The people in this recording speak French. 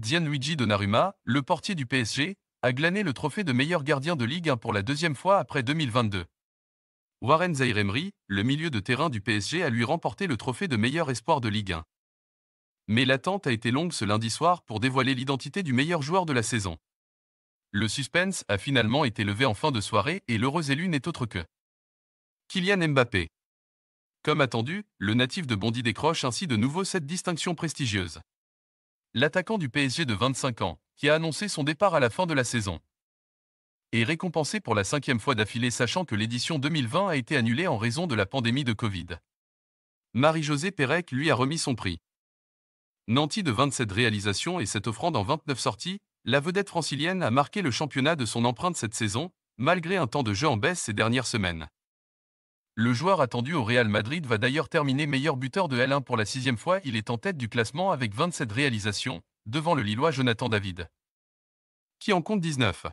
Gianluigi Donnarumma, le portier du PSG, a glané le trophée de meilleur gardien de Ligue 1 pour la deuxième fois après 2022. Warren Zairemri, le milieu de terrain du PSG, a lui remporté le trophée de meilleur espoir de Ligue 1. Mais l'attente a été longue ce lundi soir pour dévoiler l'identité du meilleur joueur de la saison. Le suspense a finalement été levé en fin de soirée et l'heureux élu n'est autre que Kylian Mbappé. Comme attendu, le natif de Bondy décroche ainsi de nouveau cette distinction prestigieuse l'attaquant du PSG de 25 ans, qui a annoncé son départ à la fin de la saison. Est récompensé pour la cinquième fois d'affilée sachant que l'édition 2020 a été annulée en raison de la pandémie de Covid. Marie-Josée Pérec lui a remis son prix. Nanti de 27 réalisations et cette offrandes en 29 sorties, la vedette francilienne a marqué le championnat de son empreinte cette saison, malgré un temps de jeu en baisse ces dernières semaines. Le joueur attendu au Real Madrid va d'ailleurs terminer meilleur buteur de L1 pour la sixième fois. Il est en tête du classement avec 27 réalisations, devant le Lillois Jonathan David, qui en compte 19.